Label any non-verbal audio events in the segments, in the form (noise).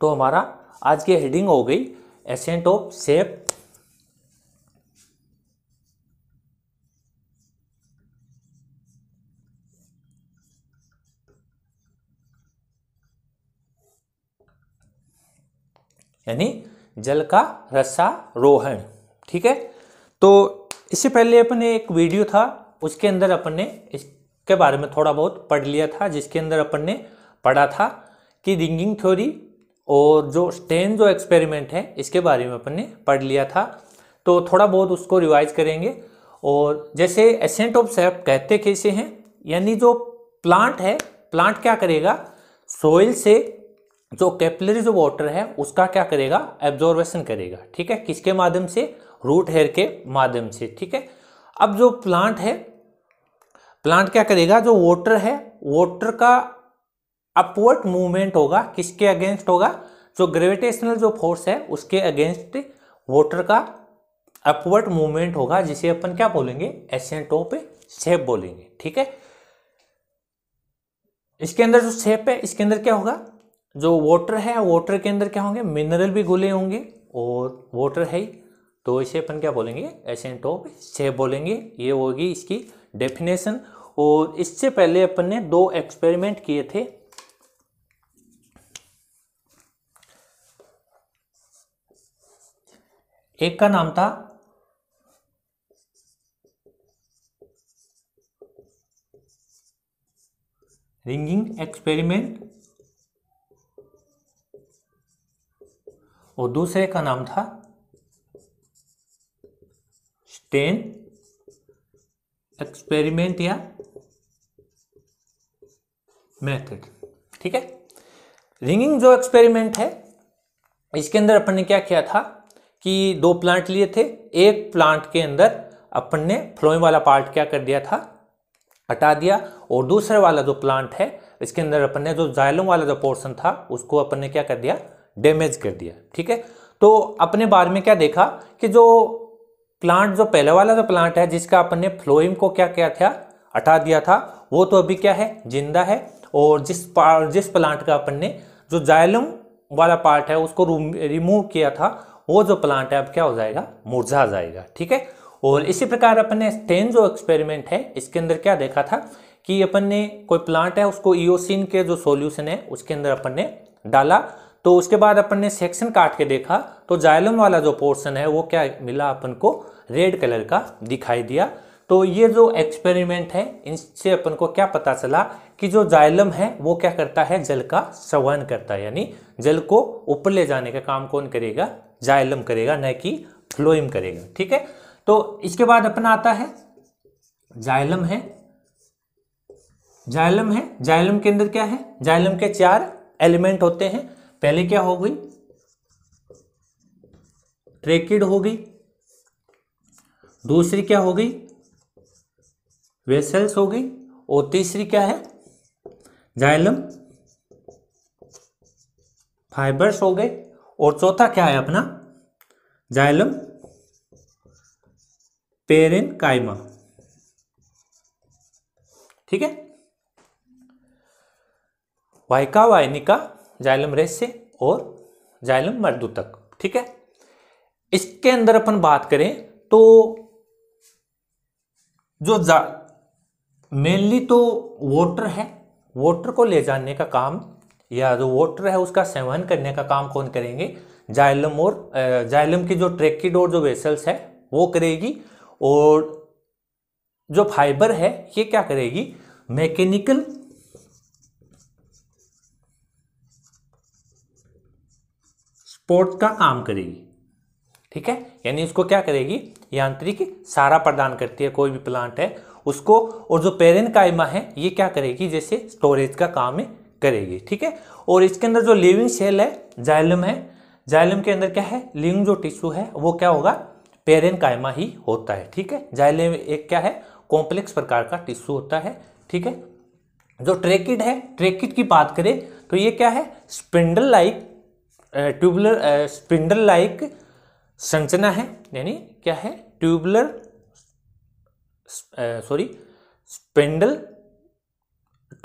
तो हमारा आज की हेडिंग हो गई एसेंट ऑफ सेप यानी जल का रसारोहण ठीक है तो इससे पहले अपने एक वीडियो था उसके अंदर अपन ने इसके बारे में थोड़ा बहुत पढ़ लिया था जिसके अंदर अपन ने पढ़ा था कि रिंगिंग थ्योरी और जो स्टेन जो एक्सपेरिमेंट है इसके बारे में अपन ने पढ़ लिया था तो थोड़ा बहुत उसको रिवाइज करेंगे और जैसे एसेंट ऑफ सेप कहते कैसे हैं यानी जो प्लांट है प्लांट क्या करेगा सोइल से जो कैपलरी जो वाटर है उसका क्या करेगा एब्जॉर्वेशन करेगा ठीक है किसके माध्यम से रूट हेयर के माध्यम से ठीक है अब जो प्लांट है प्लांट क्या करेगा जो वाटर है वाटर का अपवर्ड मूवमेंट होगा किसके अगेंस्ट होगा जो ग्रेविटेशनल जो फोर्स है उसके अगेंस्ट वोटर का अपवर्ड मूवमेंट होगा जिसे अपन क्या बोलेंगे एसेंट ऑफ बोलेंगे ठीक है इसके अंदर जो सेप है इसके अंदर क्या होगा जो वाटर है वाटर के अंदर क्या होंगे मिनरल भी घुले होंगे और वाटर है ही तो इसे अपन क्या बोलेंगे एसेंट सेप बोलेंगे ये होगी इसकी डेफिनेशन और इससे पहले अपन ने दो एक्सपेरिमेंट किए थे एक का नाम था रिंगिंग एक्सपेरिमेंट और दूसरे का नाम था स्टेन एक्सपेरिमेंट या मेथड ठीक है रिंगिंग जो एक्सपेरिमेंट है इसके अंदर अपन ने क्या किया था कि दो प्लांट लिए थे एक प्लांट के अंदर अपन ने फ्लोइंग वाला पार्ट क्या कर दिया था हटा दिया और दूसरे वाला जो प्लांट है इसके अंदर अपन ने जो जायलम वाला जो पोर्शन था उसको अपन ने क्या कर दिया डैमेज कर दिया ठीक है तो अपने बारे में क्या देखा कि जो प्लांट जो पहले वाला जो प्लांट है जिसका अपन ने फ्लोइम को क्या क्या था हटा दिया था वो तो अभी क्या है जिंदा है और जिस जिस प्लांट का अपन ने जो जायलम वाला पार्ट है उसको रिमूव किया था वो जो प्लांट है अब क्या हो जाएगा मुरझा जाएगा ठीक है और इसी प्रकार अपन ने स्टेन जो एक्सपेरिमेंट है इसके अंदर क्या देखा था कि अपन ने कोई प्लांट है उसको ईओसिन के जो सॉल्यूशन है उसके अंदर अपन ने डाला तो उसके बाद अपन ने सेक्शन काट के देखा तो जायलम वाला जो पोर्शन है वो क्या मिला अपन को रेड कलर का दिखाई दिया तो ये जो एक्सपेरिमेंट है इनसे अपन को क्या पता चला कि जो जायलम है वो क्या करता है जल का संवहन करता है यानी जल को ऊपर ले जाने का काम कौन करेगा जाइलम करेगा न कि फ्लोइम करेगा ठीक है तो इसके बाद अपना आता है जाइलम है जाइलम है जाइलम के अंदर क्या है जाइलम के चार एलिमेंट होते हैं पहले क्या हो गई ट्रेकिड हो गई दूसरी क्या हो गई वेसल्स हो गई और तीसरी क्या है जाइलम फाइबर्स हो गए और चौथा क्या है अपना जाइलम पेरेन कायमा ठीक है वाइका वाइनिका जाइलम रेसे और जाइलम मर्दू तक ठीक है इसके अंदर अपन बात करें तो जो मेनली तो वोटर है वोटर को ले जाने का काम या जो वोटर है उसका सेवन करने का काम कौन करेंगे जाइलम और जाइलम की जो ट्रेकिड और जो वेसल्स है वो करेगी और जो फाइबर है ये क्या करेगी मैकेनिकल स्पोर्ट का काम करेगी ठीक है यानी इसको क्या करेगी यांत्रिक सारा प्रदान करती है कोई भी प्लांट है उसको और जो पेरेंट कायमा है ये क्या करेगी जैसे स्टोरेज का काम है करेगी ठीक है और इसके अंदर जो लिविंग सेल है जाइलम है जाइलम के अंदर क्या है लिविंग जो टिश्यू है वो क्या होगा पेरेन कायमा ही होता है ठीक है जाइलम एक क्या है कॉम्प्लेक्स प्रकार का टिश्यू होता है ठीक है जो ट्रेकिड है ट्रेकिड की बात करें तो ये क्या है spindle like tubular spindle like संरचना है यानी क्या है tubular sorry spindle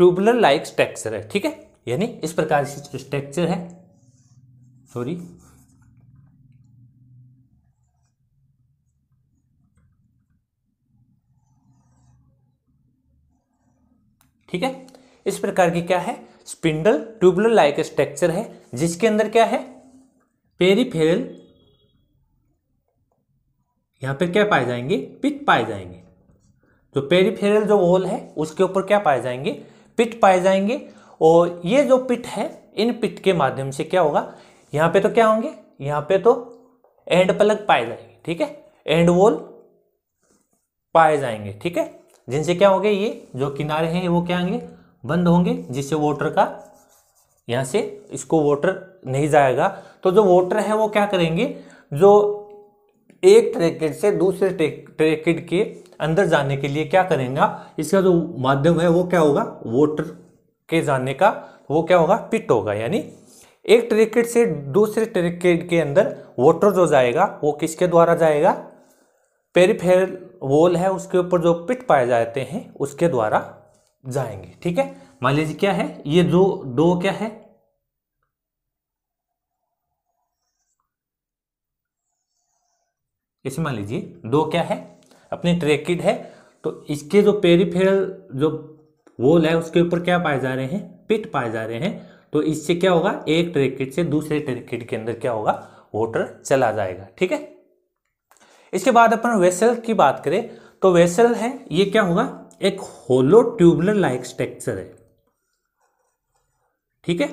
tubular like structure है ठीक है यानी इस प्रकार से स्ट्रक्चर है सॉरी ठीक है इस प्रकार की क्या है स्पिंडल ट्यूबुलर लाइक स्ट्रक्चर है जिसके अंदर क्या है पेरीफेरल यहां पर क्या पाए जाएंगे पिच पाए जाएंगे जो पेरीफेरल जो वॉल है उसके ऊपर क्या पाए जाएंगे पिट पाए जाएंगे और ये जो पिट है इन पिट के माध्यम से क्या होगा यहाँ पे तो क्या होंगे यहाँ पे तो एंड प्लग पाए जाएंगे ठीक है एंड वॉल पाए जाएंगे ठीक है जिनसे क्या होंगे ये जो किनारे हैं वो क्या होंगे बंद होंगे जिससे वोटर का यहाँ से इसको वोटर नहीं जाएगा तो जो वोटर है वो क्या करेंगे जो एक ट्रैकेट से दूसरे ट्रैकेट के अंदर जाने के लिए क्या करेंगे इसका जो माध्यम है वो क्या होगा वोटर के जाने का वो क्या होगा पिट होगा यानी एक ट्रिकेट से दूसरे ट्रिकेट के अंदर वोटर जो जाएगा वो किसके द्वारा जाएगा पेरीफेरल वॉल है उसके ऊपर जो पिट पाए जाते हैं उसके द्वारा जाएंगे ठीक है मान लीजिए क्या है ये जो दो क्या है इसे मान लीजिए दो क्या है अपनी ट्रेकिड है तो इसके जो पेरीफेरल जो वोल है उसके ऊपर क्या पाए जा रहे हैं पिट पाए जा रहे हैं तो इससे क्या होगा एक ट्रेकिड से दूसरे ट्रेकिड के अंदर क्या होगा वोटर चला जाएगा ठीक है इसके बाद अपन वेसल की बात करें तो वेसल है ये क्या होगा एक होलो ट्यूबुलर लाइक स्ट्रक्चर है ठीक है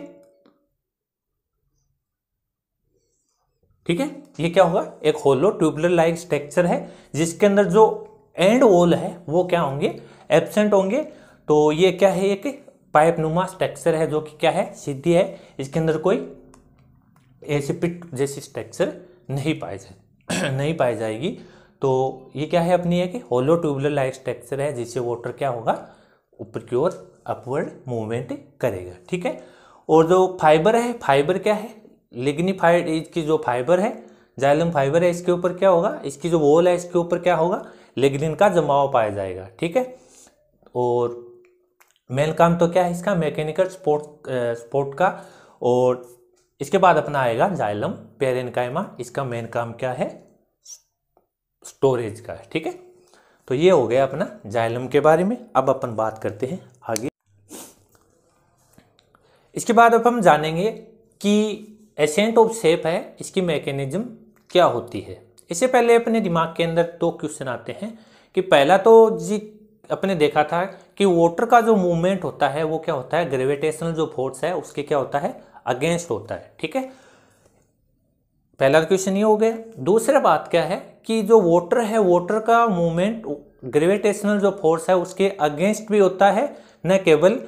ठीक है ये क्या होगा एक होलो ट्यूबलर लाइक स्ट्रक्चर है जिसके अंदर जो एंड वॉल है वो क्या होंगे एबसेंट होंगे तो ये क्या है एक पाइप नुमा स्ट्रक्चर है जो कि क्या है सीधी है इसके अंदर कोई एसिपिट जैसी स्ट्रक्चर नहीं पाई जाए (clears throat) नहीं पाई जाएगी तो ये क्या है अपनी एक होलो ट्यूबलर लाइक स्ट्रक्चर है जिससे वाटर क्या होगा ऊपर की ओर अपवर्ड मूवमेंट करेगा ठीक है और जो फाइबर है फाइबर क्या है लिग्निफाइड इसकी जो फाइबर है जाइलम फाइबर है इसके ऊपर क्या होगा इसकी जो वोल है इसके ऊपर क्या होगा लिग्निन का जमाव पाया जाएगा ठीक है और मेन काम तो क्या है इसका मैकेनिकल स्पोर्ट स्पोर्ट का और इसके बाद अपना आएगा जाइलम पेरेनकाइमा इसका मेन काम क्या है स्टोरेज का ठीक है तो ये हो गया अपना जाइलम के बारे में अब अपन बात करते हैं आगे इसके बाद अब हम जानेंगे कि एसेंट ऑफ सेप है इसकी मैकेनिज्म क्या होती है इससे पहले अपने दिमाग के अंदर दो क्वेश्चन आते हैं कि पहला तो जी अपने देखा था कि वाटर का जो मूवमेंट होता है वो क्या होता है ग्रेविटेशनल जो फोर्स है उसके क्या होता है अगेंस्ट होता है ठीक है पहला क्वेश्चन तो ये हो गया दूसरा बात क्या है कि जो वाटर है वाटर का मूवमेंट ग्रेविटेशनल जो फोर्स है उसके अगेंस्ट भी होता है न केवल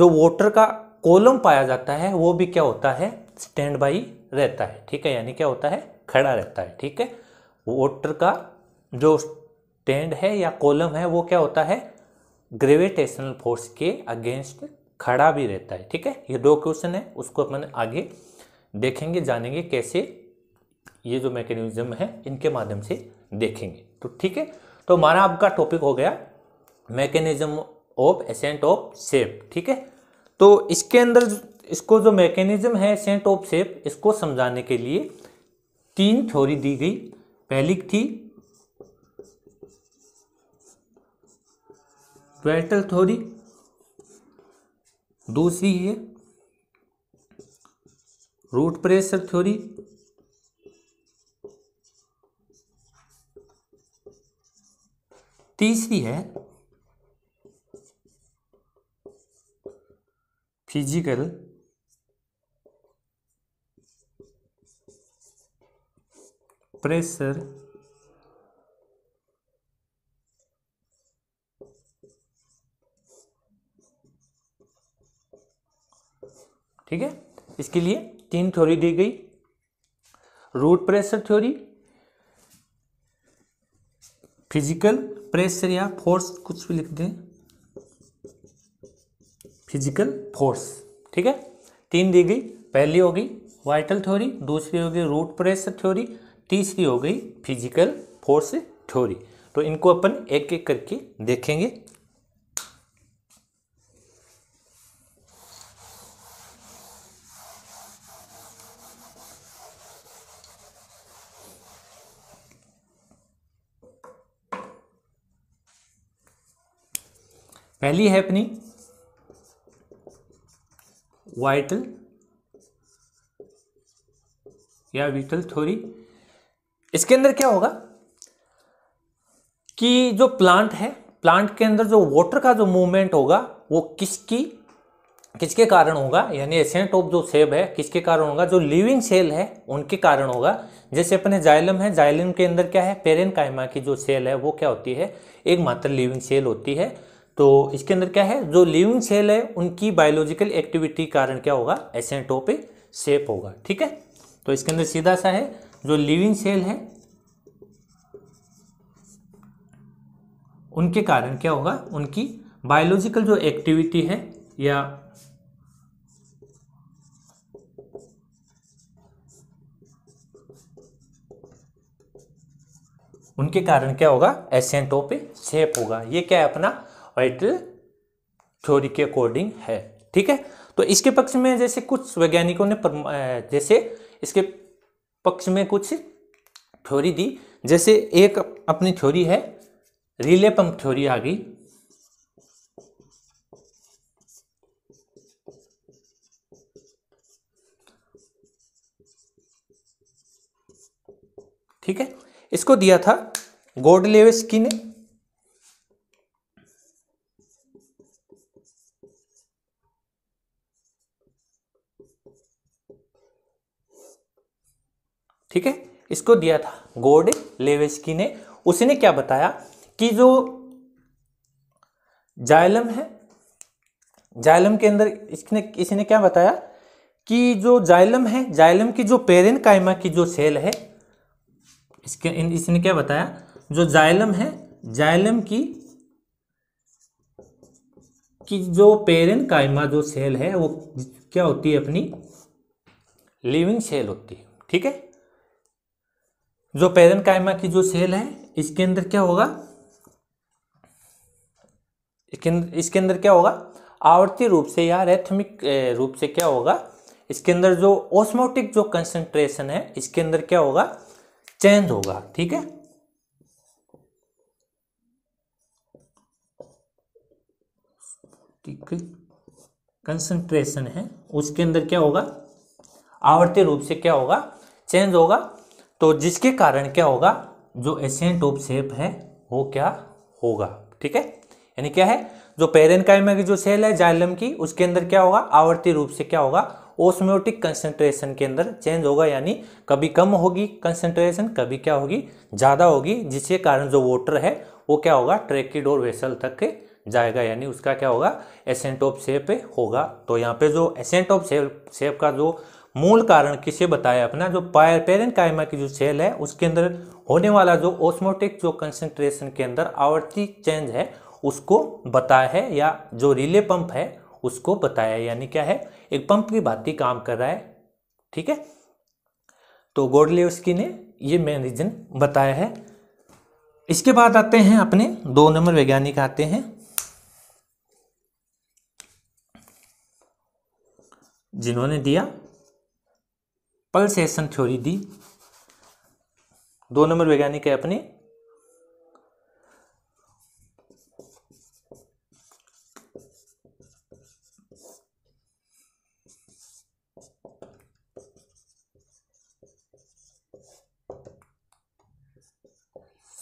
जो वाटर का कोलम पाया जाता है वो भी क्या होता है स्टैंड बाई रहता है ठीक है यानी क्या होता है खड़ा रहता है ठीक है वोटर का जो स्टैंड है या कॉलम है वो क्या होता है ग्रेविटेशनल फोर्स के अगेंस्ट खड़ा भी रहता है ठीक है ये दो क्वेश्चन है उसको अपन आगे देखेंगे जानेंगे कैसे ये जो मैकेनिज्म है इनके माध्यम से देखेंगे तो ठीक है तो हमारा आपका टॉपिक हो गया mechanism of ascent of sap ठीक है तो इसके अंदर इसको जो मैकेनिज्म है सेंट ऑफ सेप इसको समझाने के लिए तीन थ्योरी दी गई पहली थी क्वेटल थ्योरी दूसरी है रूट प्रेशर थ्योरी तीसरी है फिजिकल प्रेशर ठीक है इसके लिए तीन थ्योरी दी गई root pressure theory physical pressure या फोर्स कुछ भी लिख दें फिजिकल फोर्स ठीक है तीन दी गई पहली होगी वाइटल थ्योरी दूसरी होगी रूट प्रेशर थ्योरी तीसरी हो गई फिजिकल फोर्स थ्योरी तो इनको अपन एक एक करके देखेंगे पहली है अपनी वाइटल या विटल थ्योरी इसके अंदर क्या होगा कि जो प्लांट है प्लांट के अंदर जो वाटर का जो मूवमेंट होगा वो किसकी किसके कारण होगा यानी एसेंट ऑफ जो सेब है किसके कारण होगा जो लिविंग सेल है उनके कारण होगा जैसे अपने जाइलम है जाइलम के अंदर क्या है पेरेन कायमा की जो सेल है वो क्या होती है एकमात्र लिविंग सेल होती है तो इसके अंदर क्या है जो लिविंग सेल है उनकी बायोलॉजिकल एक्टिविटी कारण क्या होगा एसेंट ऑफ सेप होगा ठीक है तो इसके अंदर सीधा सा है जो लिविंग सेल है उनके कारण क्या होगा उनकी बायोलॉजिकल जो एक्टिविटी है या उनके कारण क्या होगा एसेंटो पे सेप होगा ये क्या है अपना वाइटल थ्योरी के अकॉर्डिंग है ठीक है तो इसके पक्ष में जैसे कुछ वैज्ञानिकों ने जैसे इसके पक्ष में कुछ थ्योरी दी जैसे एक अपनी थ्योरी है रिले पंप थ्योरी आ गई ठीक है इसको दिया था गोडलेवस्की ने ठीक है इसको दिया था गोड लेवेस्की ने उसने क्या बताया कि जो जायलम है जायलम के अंदर इसने इसने क्या बताया कि जो जाइलम है जाइलम की जो पेरेन कायमा की जो सेल है इसके इन, इसने क्या बताया जो जाइलम है जाइलम की कि जो पेरेन कायमा जो सेल है वो क्या होती है अपनी लिविंग सेल होती है ठीक है जो पेरन कायमा की जो सेल है इसके अंदर क्या होगा इसके अंदर क्या होगा आवर्ती रूप से या रेथमिक रूप से क्या होगा इसके अंदर जो ओस्मोटिक जो कंसंट्रेशन है इसके अंदर क्या होगा चेंज होगा ठीक है कंसंट्रेशन है उसके अंदर क्या होगा आवर्ती रूप से क्या होगा चेंज होगा तो जिसके कारण क्या होगा जो एशियन टोप सेप है वो क्या होगा ठीक है यानी क्या है जो कायमा की जो सेल है जाइलम की उसके अंदर क्या होगा आवर्ती रूप से क्या होगा ओस्मोटिक कंसेंट्रेशन के अंदर चेंज होगा यानी कभी कम होगी कंसेंट्रेशन कभी क्या होगी ज़्यादा होगी जिसके कारण जो वोटर है वो क्या होगा ट्रेकिड और वेसल तक जाएगा यानी उसका क्या होगा एसेंट ऑफ सेप होगा तो यहाँ पे जो एसेंट ऑफ सेप का जो मूल कारण किसे बताया अपना जो पायर पेरेंट कायमा की जो सेल है उसके अंदर होने वाला जो ऑस्मोटिक जो कंसेंट्रेशन के अंदर आवर्ती चेंज है उसको बताया है या जो रिले पंप है उसको बताया यानी क्या है एक पंप की भांति काम कर रहा है ठीक है तो गोडलेवस्की ने ये मेन रीजन बताया है इसके बाद आते हैं अपने दो नंबर वैज्ञानिक आते हैं जिन्होंने दिया पल्सेशन थ्योरी दी दो नंबर वैज्ञानिक है अपने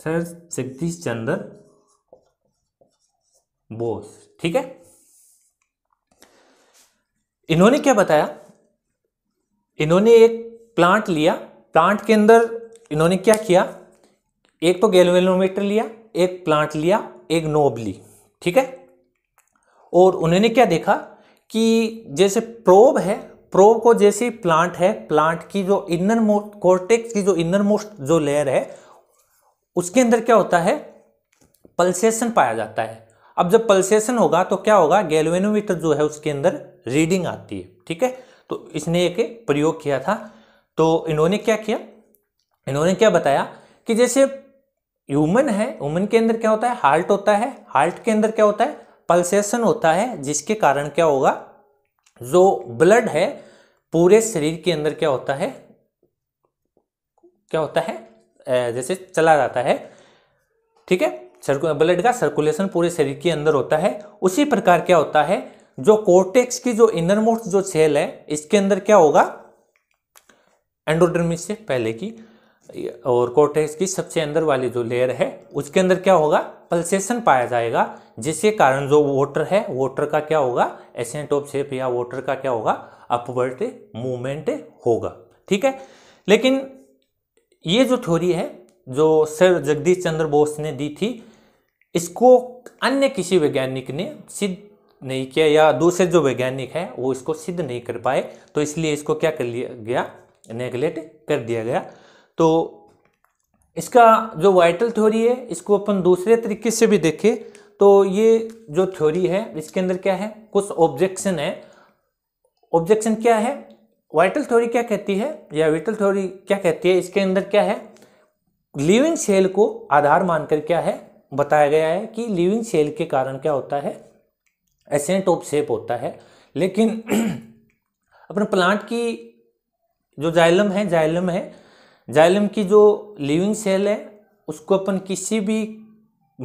सर जगदीश चंद्र बोस ठीक है इन्होंने क्या बताया इन्होंने एक प्लांट लिया प्लांट के अंदर इन्होंने क्या किया एक तो गैल्वेनोमीटर लिया एक प्लांट लिया एक नोब ली ठीक है और उन्होंने क्या देखा कि जैसे प्रोब है प्रोब को जैसे प्लांट है प्लांट की जो इनर मोस्ट कोर्टेक्स की जो इनर मोस्ट जो लेयर है उसके अंदर क्या होता है पल्सेशन पाया जाता है अब जब पल्सेशन होगा तो क्या होगा गैल्वेनोमीटर जो है उसके अंदर रीडिंग आती है ठीक है तो इसने एक प्रयोग किया था तो इन्होंने क्या किया इन्होंने क्या बताया कि जैसे ह्यूमन है ह्यूमन के अंदर क्या होता है हार्ट होता है हार्ट के अंदर क्या होता है पल्सेशन होता है जिसके कारण क्या होगा जो ब्लड है पूरे शरीर के अंदर क्या होता है क्या होता है जैसे चला जाता है ठीक है ब्लड का सर्कुलेशन पूरे शरीर के अंदर होता है उसी प्रकार क्या होता है जो कोर्टेक्स की जो इनर मोस्ट जो सेल है इसके अंदर क्या होगा एंडोडर्मिस से पहले की और कोटेक्स की सबसे अंदर वाली जो लेयर है उसके अंदर क्या होगा पल्सेशन पाया जाएगा जिसके कारण जो वोटर है वोटर का क्या होगा एसेंट ऑफ शेप या वोटर का क्या होगा अपवर्ट मूवमेंट होगा ठीक है लेकिन ये जो थ्योरी है जो सर जगदीश चंद्र बोस ने दी थी इसको अन्य किसी वैज्ञानिक ने सिद्ध नहीं किया या दूसरे जो वैज्ञानिक है वो इसको सिद्ध नहीं कर पाए तो इसलिए इसको क्या कर लिया गया नेगलेक्ट कर दिया गया तो इसका जो वाइटल थ्योरी है इसको अपन दूसरे तरीके से भी देखें तो ये जो थ्योरी है इसके अंदर क्या है कुछ ऑब्जेक्शन है ऑब्जेक्शन क्या है वाइटल थ्योरी क्या कहती है या वाइटल थ्योरी क्या कहती है इसके अंदर क्या है लिविंग सेल को आधार मानकर क्या है बताया गया है कि लिविंग सेल के कारण क्या होता है एसेंट ऑफ सेप होता है लेकिन (clears throat) अपने प्लांट की जो जाइलम है जाइलम है जाइलम की जो लिविंग सेल है उसको अपन किसी भी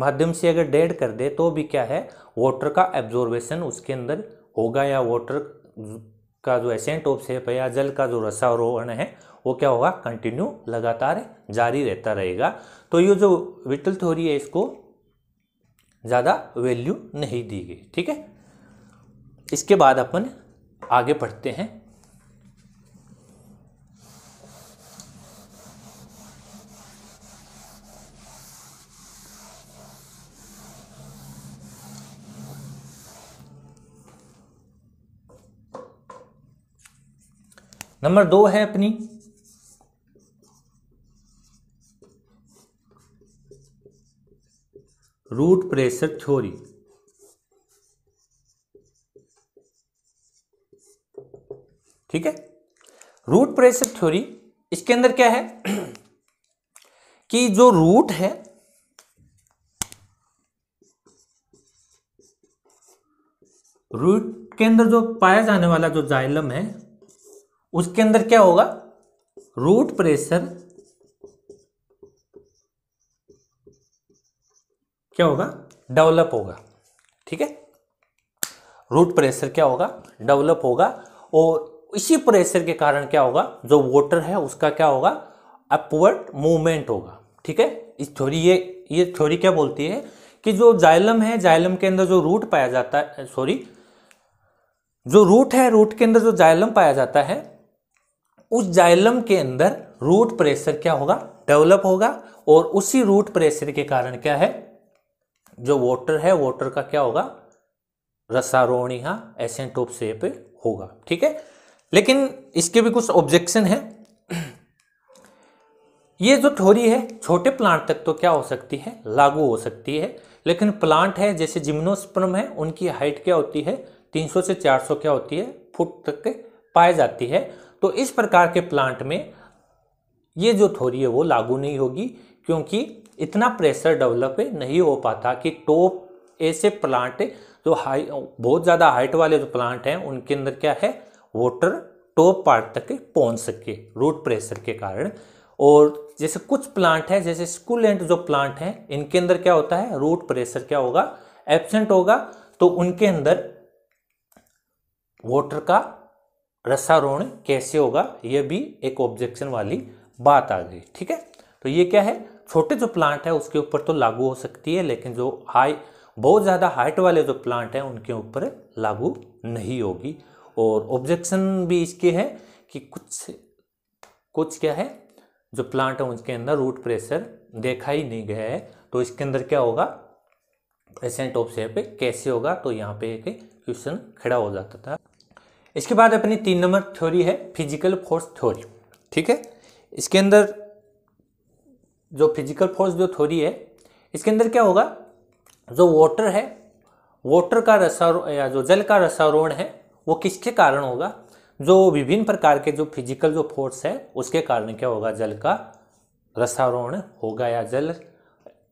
माध्यम से अगर डेड कर दे तो भी क्या है वाटर का एब्जॉर्बेशन उसके अंदर होगा या वाटर का जो एसेंट ऑफ सेप है या जल का जो रसारोहण है वो क्या होगा कंटिन्यू लगातार जारी रहता रहेगा तो ये जो विटल थ्योरी है इसको ज़्यादा वैल्यू नहीं दी गई ठीक है इसके बाद अपन आगे पढ़ते हैं नंबर दो है अपनी रूट प्रेशर थ्योरी ठीक है रूट प्रेशर थ्योरी इसके अंदर क्या है कि जो रूट है रूट के अंदर जो पाया जाने वाला जो जाइलम है उसके अंदर क्या होगा रूट प्रेशर क्या होगा डेवलप होगा ठीक है रूट प्रेशर क्या होगा डेवलप होगा और इसी प्रेशर के कारण क्या होगा जो वाटर है उसका क्या होगा अपवर्ड मूवमेंट होगा ठीक है इस थ्योरी ये ये थ्योरी क्या बोलती है कि जो जाइलम है जाइलम के अंदर जो रूट पाया जाता है सॉरी जो रूट है रूट के अंदर जो जाइलम पाया जाता है उस जाइलम के अंदर रूट प्रेशर क्या होगा डेवलप होगा और उसी रूट प्रेशर के कारण क्या है जो वाटर है वाटर का क्या होगा रसारोणी हाँ एसेंट होगा ठीक है लेकिन इसके भी कुछ ऑब्जेक्शन है ये जो थोरी है छोटे प्लांट तक तो क्या हो सकती है लागू हो सकती है लेकिन प्लांट है जैसे जिम्नोस्पर्म है उनकी हाइट क्या होती है 300 से 400 क्या होती है फुट तक पाई जाती है तो इस प्रकार के प्लांट में ये जो थोड़ी है वो लागू नहीं होगी क्योंकि इतना प्रेशर डेवलप नहीं हो पाता कि टॉप ऐसे प्लांट जो हाई बहुत ज़्यादा हाइट वाले जो प्लांट हैं उनके अंदर क्या है वाटर टॉप पार्ट तक पहुंच सके रूट प्रेशर के कारण और जैसे कुछ प्लांट है जैसे स्कूलेंट जो प्लांट हैं इनके अंदर क्या होता है रूट प्रेशर क्या होगा एबसेंट होगा तो उनके अंदर वाटर का रसारोहण कैसे होगा यह भी एक ऑब्जेक्शन वाली बात आ गई ठीक है तो ये क्या है छोटे जो प्लांट है उसके ऊपर तो लागू हो सकती है लेकिन जो हाई बहुत ज़्यादा हाइट वाले जो प्लांट हैं उनके ऊपर लागू नहीं होगी और ऑब्जेक्शन भी इसके है कि कुछ कुछ क्या है जो प्लांट है उनके अंदर रूट प्रेशर देखा ही नहीं गया है तो इसके अंदर क्या होगा एसेंट ऑफ शेप कैसे होगा तो यहाँ पे एक क्वेश्चन खड़ा हो जाता था इसके बाद अपनी तीन नंबर थ्योरी है फिजिकल फोर्स थ्योरी ठीक है इसके अंदर जो फिजिकल फोर्स जो थ्योरी है इसके अंदर क्या होगा जो वाटर है वाटर का रसारो या जो जल का रसारोहण है वो किसके कारण होगा जो विभिन्न प्रकार के जो फिजिकल जो फोर्स है उसके कारण क्या होगा जल का रसारोहण होगा या जल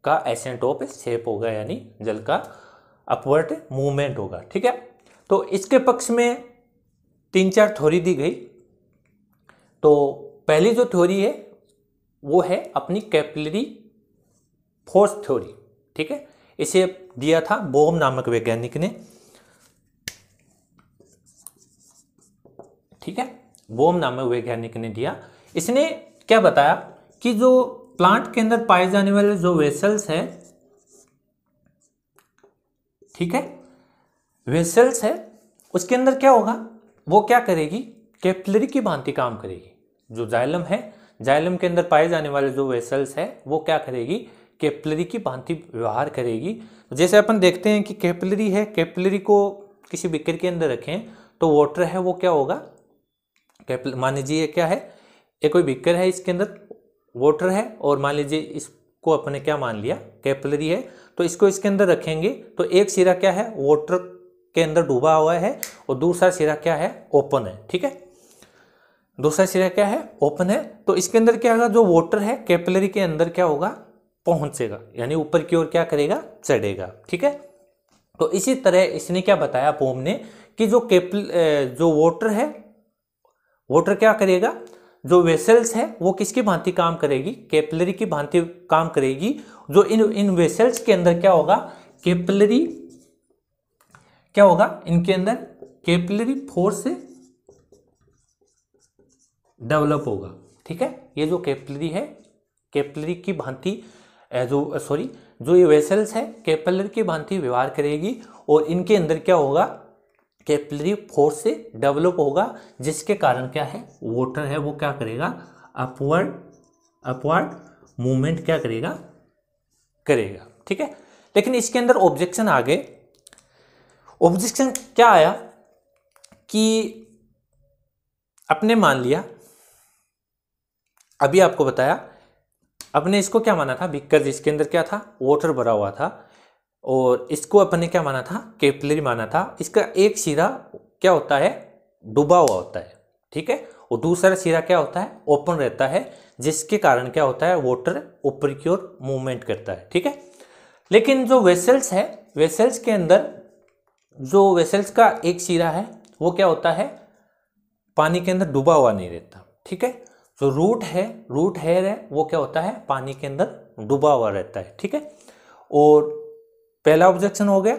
का एसेंट ऑफ शेप होगा यानी जल का अपवर्ट मूवमेंट होगा ठीक है तो इसके पक्ष में तीन चार थ्योरी दी गई तो पहली जो थ्योरी है वो है अपनी कैपिलरी फोर्स थ्योरी ठीक है इसे दिया था बोम नामक वैज्ञानिक ने ठीक है बोम नामक वैज्ञानिक ने दिया इसने क्या बताया कि जो प्लांट के अंदर पाए जाने वाले जो वेसल्स हैं ठीक है वेसल्स है उसके अंदर क्या होगा वो क्या करेगी कैपिलरी की भांति काम करेगी जो जाइलम है जाइलम के अंदर पाए जाने वाले जो वेसल्स है वो क्या करेगी कैपिलरी की भांति व्यवहार करेगी तो जैसे अपन देखते हैं कि कैपिलरी है कैपिलरी को किसी बिकर के अंदर रखें तो वाटर है वो क्या होगा कैपिल मान लीजिए क्या है ये कोई बिकर है इसके अंदर वाटर है और मान लीजिए इसको अपने क्या मान लिया कैपिलरी है तो इसको इसके अंदर रखेंगे तो एक सिरा क्या है वाटर के अंदर डूबा हुआ है और दूसरा सिरा क्या है ओपन है ठीक है दूसरा सिरा क्या है ओपन है तो इसके अंदर क्या होगा जो वाटर है कैपिलरी के अंदर क्या होगा पहुंचेगा यानी ऊपर की ओर क्या करेगा चढ़ेगा ठीक है तो इसी तरह इसने क्या बताया पोम ने कि जो केपल जो वाटर है वाटर क्या करेगा जो वेसल्स है वो किसकी भांति काम करेगी कैपिलरी की भांति काम करेगी जो इन इन वेसल्स के अंदर क्या होगा कैपिलरी क्या होगा इनके अंदर कैपिलरी फोर्स डेवलप होगा ठीक है ये जो कैपिलरी है कैपिलरी की भांति जो सॉरी जो ये वेसल्स है कैपिलरी की भांति व्यवहार करेगी और इनके अंदर क्या होगा कैपिलरी फोर्स से डेवलप होगा जिसके कारण क्या है वाटर है वो क्या करेगा अपवर्ड अपवर्ड मूवमेंट क्या करेगा करेगा ठीक है लेकिन इसके अंदर ऑब्जेक्शन आ गए ऑब्जेक्शन क्या आया कि अपने मान लिया अभी आपको बताया अपने इसको क्या माना था बिकज इसके अंदर क्या था वाटर भरा हुआ था और इसको अपने क्या माना था कैपिलरी माना था इसका एक सिरा क्या होता है डूबा हुआ होता है ठीक है और दूसरा सिरा क्या होता है ओपन रहता है जिसके कारण क्या होता है वाटर ऊपर की ओर मूवमेंट करता है ठीक है लेकिन जो वेसल्स है वेसल्स के अंदर जो वेसल्स का एक सिरा है वो क्या होता है पानी के अंदर डूबा हुआ नहीं रहता ठीक है जो रूट है रूट हेयर है वो क्या होता है पानी के अंदर डूबा हुआ रहता है ठीक है और पहला ऑब्जेक्शन हो गया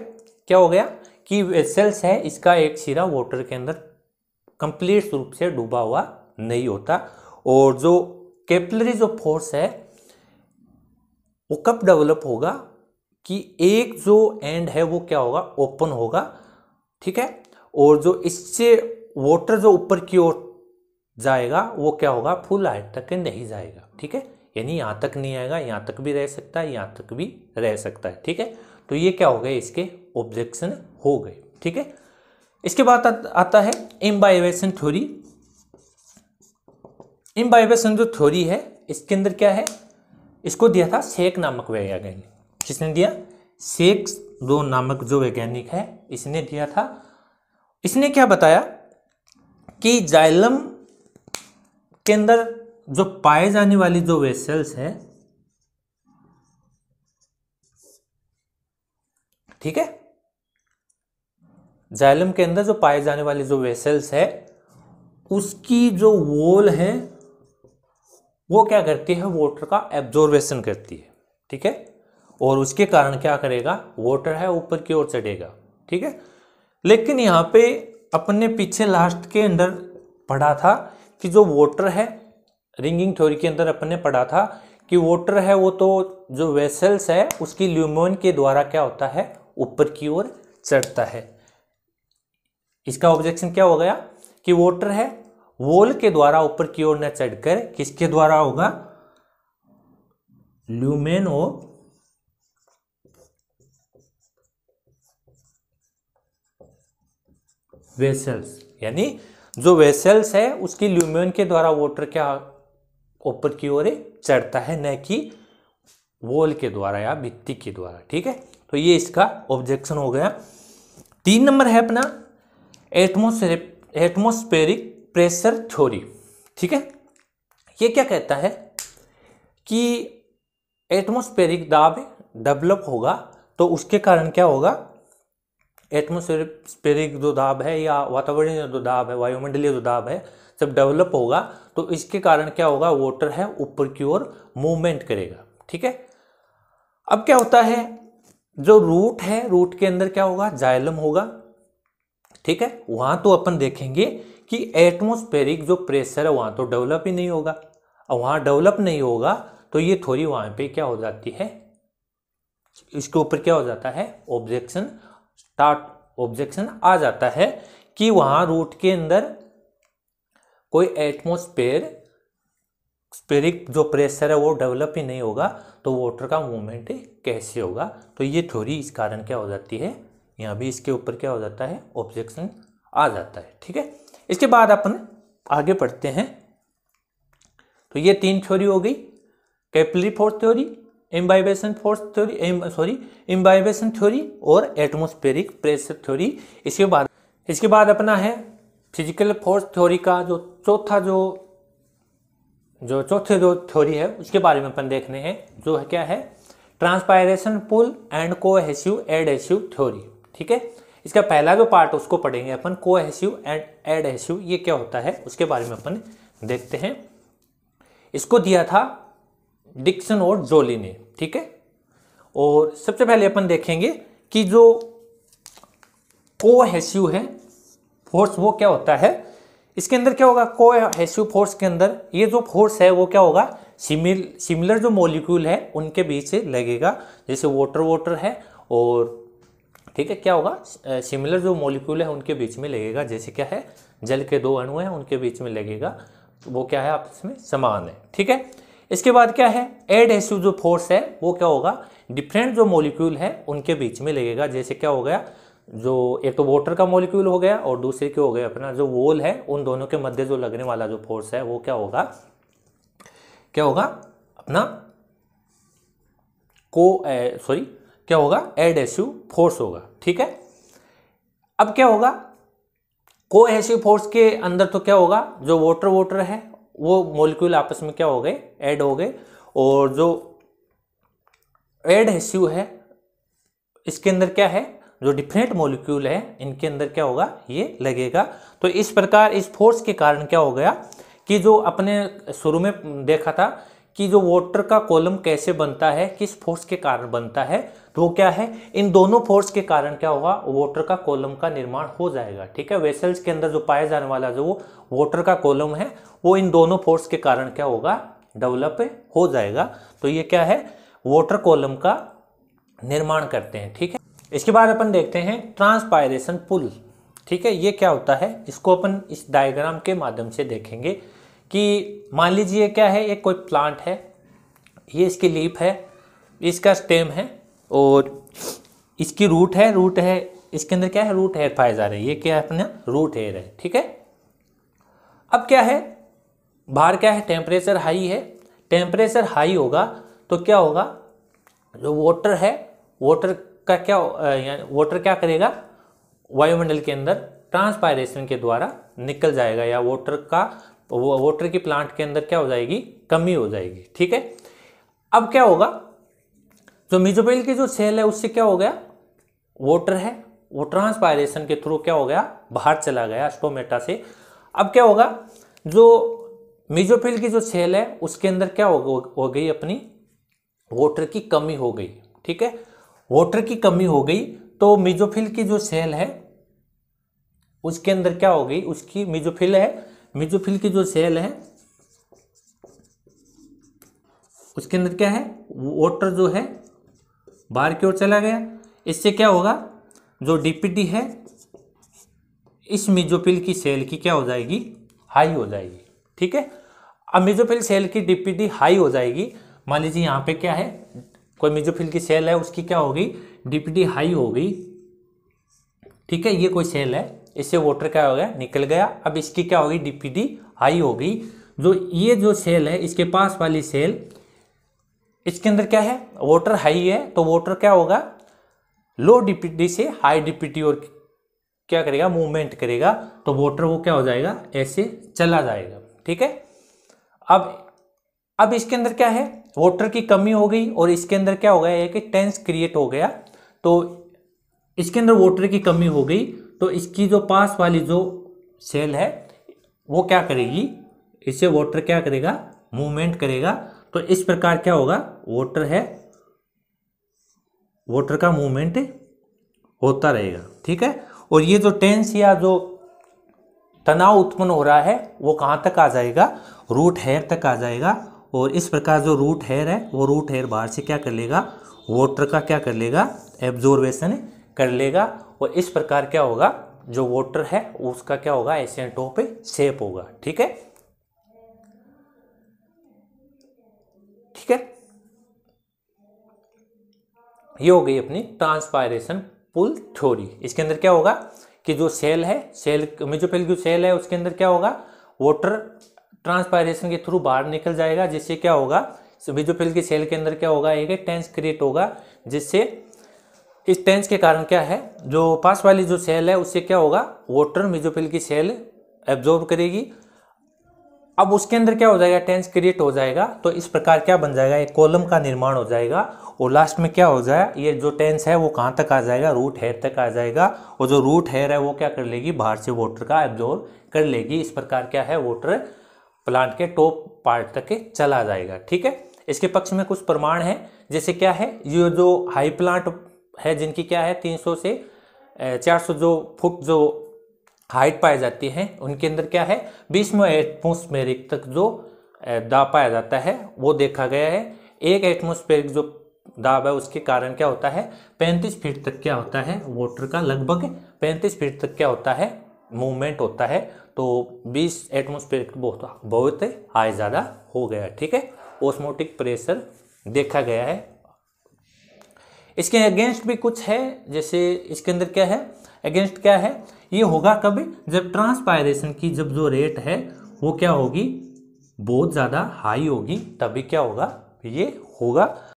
क्या हो गया कि वेसल्स है इसका एक सिरा वाटर के अंदर कंप्लीट रूप से डूबा हुआ नहीं होता और जो कैपलरी जो फोर्स है वो कब डेवलप होगा कि एक जो एंड है वो क्या होगा ओपन होगा ठीक है और जो इससे वाटर जो ऊपर की ओर जाएगा वो क्या होगा फुल हाइट तक नहीं जाएगा ठीक है यानी यहाँ तक नहीं आएगा यहाँ तक भी रह सकता है यहाँ तक भी रह सकता है ठीक है तो ये क्या हो गए इसके ऑब्जेक्शन हो गए ठीक है इसके बाद आता है इम्बाइवेशन थ्योरी इम्बाइवेशन जो थ्योरी है इसके अंदर क्या है इसको दिया था शेख नामक वैज्ञानिक किसने दिया शेक्स दो नामक जो वैज्ञानिक है इसने दिया था इसने क्या बताया कि जाइलम के अंदर जो पाए जाने वाली जो वेसल्स है ठीक है जाइलम के अंदर जो पाए जाने वाली जो वेसल्स है उसकी जो वोल है वो क्या करती है वाटर का एब्जोर्वेशन करती है ठीक है और उसके कारण क्या करेगा वाटर है ऊपर की ओर चढ़ेगा ठीक है लेकिन यहाँ पे अपने पीछे लास्ट के अंदर पढ़ा था कि जो वाटर है रिंगिंग थ्योरी के अंदर अपने पढ़ा था कि वाटर है वो तो जो वेसल्स है उसकी ल्यूमोन के द्वारा क्या होता है ऊपर की ओर चढ़ता है इसका ऑब्जेक्शन क्या हो गया कि वाटर है वोल के द्वारा ऊपर की ओर न चढ़कर किसके द्वारा होगा ल्यूमेन ऑफ वेसल्स यानी जो वेसल्स है उसकी ल्यूमियन के द्वारा वाटर क्या ऊपर की ओर चढ़ता है न कि वॉल के द्वारा या भित्ती के द्वारा ठीक है तो ये इसका ऑब्जेक्शन हो गया तीन नंबर है अपना एटमोसफेर एटमोस्फेरिक प्रेशर थ्योरी ठीक है ये क्या कहता है कि एटमोस्फेरिक दाब डेवलप होगा तो उसके कारण क्या होगा एटमोस्फेरिक जो दाब है या वातावरणीय जो दाब है वायुमंडलीय जो दाब है जब डेवलप होगा तो इसके कारण क्या होगा वाटर है ऊपर की ओर मूवमेंट करेगा ठीक है अब क्या होता है जो रूट है रूट के अंदर क्या होगा जाइलम होगा ठीक है वहां तो अपन देखेंगे कि एटमोस्फेरिक जो प्रेशर है वहां तो डेवलप ही नहीं होगा और वहां डेवलप नहीं होगा तो ये थोड़ी वहां पे क्या हो जाती है इसके ऊपर क्या हो जाता है ऑब्जेक्शन थॉट ऑब्जेक्शन आ जाता है कि वहां रूट के अंदर कोई एटमोस्फेयर स्पेरिक जो प्रेशर है वो डेवलप ही नहीं होगा तो वाटर का मूवमेंट कैसे होगा तो ये थ्योरी इस कारण क्या हो जाती है यहाँ भी इसके ऊपर क्या हो जाता है ऑब्जेक्शन आ जाता है ठीक है इसके बाद अपन आगे पढ़ते हैं तो ये तीन थ्योरी हो गई capillary fourth theory imbibition force theory sorry imbibition theory और एटमोस्फेरिक प्रेशर थ्योरी इसके बाद इसके बाद अपना है फिजिकल फोर्स थ्योरी का जो चौथा जो जो चौथे जो थ्योरी है उसके बारे में अपन देखने हैं जो है क्या है transpiration pull and cohesive adhesive theory ठीक है इसका पहला जो पार्ट उसको पढ़ेंगे अपन कोहेसिव एंड एडहेसिव ये क्या होता है उसके बारे में अपन देखते हैं इसको दिया था डिक्सन और जोली ने ठीक है और सबसे पहले अपन देखेंगे कि जो कोहेसिव है फोर्स वो क्या होता है इसके अंदर क्या होगा कोहेसिव फोर्स के अंदर ये जो फोर्स है वो क्या होगा सिमिल सिमिलर जो मॉलिक्यूल है उनके बीच से लगेगा जैसे वाटर वाटर है और ठीक है क्या होगा सिमिलर जो मॉलिक्यूल है उनके बीच में लगेगा जैसे क्या है जल के दो अणु हैं उनके बीच में लगेगा वो क्या है आपस में समान है ठीक है इसके बाद क्या है एडहेसिव जो फोर्स है वो क्या होगा डिफरेंट जो मॉलिक्यूल है उनके बीच में लगेगा जैसे क्या हो गया जो एक तो वाटर का मॉलिक्यूल हो गया और दूसरे क्या हो गया अपना जो वोल है उन दोनों के मध्य जो लगने वाला जो फोर्स है वो क्या होगा क्या होगा अपना को सॉरी क्या होगा एडहेसिव फोर्स होगा ठीक है अब क्या होगा कोहेसिव फोर्स के अंदर तो क्या होगा जो वाटर वाटर है वो मोलिक्यूल आपस में क्या हो गए ऐड हो गए और जो एड हेस्यू है इसके अंदर क्या है जो डिफरेंट मोलिक्यूल है इनके अंदर क्या होगा ये लगेगा तो इस प्रकार इस फोर्स के कारण क्या हो गया कि जो अपने शुरू में देखा था कि जो वाटर का कॉलम कैसे बनता है किस फोर्स के कारण बनता है तो क्या है इन दोनों फोर्स के कारण क्या होगा वोटर का कॉलम का निर्माण हो जाएगा ठीक है वेसल्स के अंदर जो पाया जाने वाला जो वो वोटर का कॉलम है वो इन दोनों फोर्स के कारण क्या होगा डेवलप हो जाएगा तो ये क्या है वोटर कॉलम का निर्माण करते हैं ठीक है इसके बाद अपन देखते हैं ट्रांसपायरेशन पुल ठीक है ये क्या होता है इसको अपन इस डायग्राम के माध्यम से देखेंगे कि मान लीजिए क्या है ये कोई प्लांट है ये इसकी लीप है इसका स्टेम है और इसकी रूट है रूट है इसके अंदर क्या है रूट हेयर फाइजार है ये क्या है अपना रूट हेयर है ठीक है अब क्या है बाहर क्या है टेम्परेचर हाई है टेम्परेचर हाई होगा तो क्या होगा जो वाटर है वाटर का क्या वाटर क्या करेगा वायुमंडल के अंदर ट्रांसपायरेशन के द्वारा निकल जाएगा या वाटर का वाटर की प्लांट के अंदर क्या हो जाएगी कमी हो जाएगी ठीक है अब क्या होगा जो तो मिजोबेल की जो सेल है उससे क्या हो गया वोटर है वो ट्रांसपायरेशन के थ्रू क्या हो गया बाहर चला गया स्टोमेटा से अब क्या होगा जो मिजोफिल की जो सेल है उसके अंदर क्या हो, हो गई अपनी वोटर की कमी हो गई ठीक है वोटर की कमी हो गई तो मिजोफिल की जो सेल है उसके अंदर क्या हो गई उसकी मिजोफिल है मिजोफिल की जो सेल है उसके अंदर क्या है वोटर जो है बाहर की ओर चला गया इससे क्या होगा जो डीपीडी है इस मिजोपिल की सेल की क्या हो जाएगी हाई हो जाएगी ठीक है अब मिजोपिल सेल की डीपीडी हाई हो जाएगी मान लीजिए यहाँ पे क्या है कोई मिजोफिल की सेल है उसकी क्या होगी डीपीडी हाई हो गई ठीक है ये कोई सेल है इससे वाटर क्या हो गया निकल गया अब इसकी क्या होगी डीपीडी हाई होगी जो ये जो सेल है इसके पास वाली सेल इसके अंदर क्या है वोटर हाई है तो वोटर क्या होगा लो डीपीटी से हाई डीपीटी और क्या करेगा मूवमेंट करेगा तो वोटर वो क्या हो जाएगा ऐसे चला जाएगा ठीक है अब अब इसके अंदर क्या है वोटर की कमी हो गई और इसके अंदर क्या हो गया है कि टेंस क्रिएट हो गया तो इसके अंदर वोटर की कमी हो गई तो इसकी जो पास वाली जो सेल है वो क्या करेगी इससे वोटर क्या करेगा मूवमेंट करेगा तो इस प्रकार क्या होगा वोटर है वोटर का मूवमेंट होता रहेगा ठीक है और ये जो टेंस या जो तनाव उत्पन्न हो रहा है वो कहाँ तक आ जाएगा रूट हेयर तक आ जाएगा और इस प्रकार जो रूट हेयर है वो रूट हेयर बाहर से क्या कर लेगा वोटर का क्या कर लेगा एब्जोर्वेशन कर लेगा और इस प्रकार क्या होगा जो वोटर है उसका क्या होगा एसेंटो पे शेप होगा ठीक है ठीक है ये हो गई अपनी ट्रांसपायरेशन पुल थ्योरी इसके अंदर क्या होगा कि जो सेल है सेल मेजोपेल जो सेल है उसके अंदर क्या होगा वाटर ट्रांसपायरेशन के थ्रू बाहर निकल जाएगा जिससे क्या होगा मेजोपेल की सेल के अंदर क्या होगा एक टेंस क्रिएट होगा जिससे इस टेंस के कारण क्या है जो पास वाली जो सेल है उससे क्या होगा वाटर मेजोपेल की सेल एब्जॉर्ब करेगी अब उसके अंदर क्या हो जाएगा टेंस क्रिएट हो जाएगा तो इस प्रकार क्या बन जाएगा एक कॉलम का निर्माण हो जाएगा और लास्ट में क्या हो जाएगा ये जो टेंस है वो कहाँ तक आ जाएगा रूट हेयर तक आ जाएगा और जो रूट हेयर है वो क्या कर लेगी बाहर से वोटर का एब्जॉर्व कर लेगी इस प्रकार क्या है वोटर प्लांट के टॉप पार्ट तक चला जाएगा ठीक है इसके पक्ष में कुछ प्रमाण है जैसे क्या है ये जो हाई प्लांट है जिनकी क्या है 300 से 400 जो फुट जो हाइट पाए जाती है उनके अंदर क्या है बीस में एटमोस्फेरिक तक जो दाब पाया जाता है वो देखा गया है एक एटमोस्फेरिक जो दाब है उसके कारण क्या होता है पैंतीस फीट तक क्या होता है वाटर का लगभग पैंतीस फीट तक क्या होता है मूवमेंट होता है तो 20 एटमोस्फेरिक बहुत बहुत हाई ज़्यादा हो गया ठीक है ओस्मोटिक प्रेशर देखा गया है इसके अगेंस्ट भी कुछ है जैसे इसके अंदर क्या है अगेंस्ट क्या है ये होगा कब जब ट्रांसपायरेशन की जब जो रेट है वो क्या होगी बहुत ज़्यादा हाई होगी तभी क्या होगा ये होगा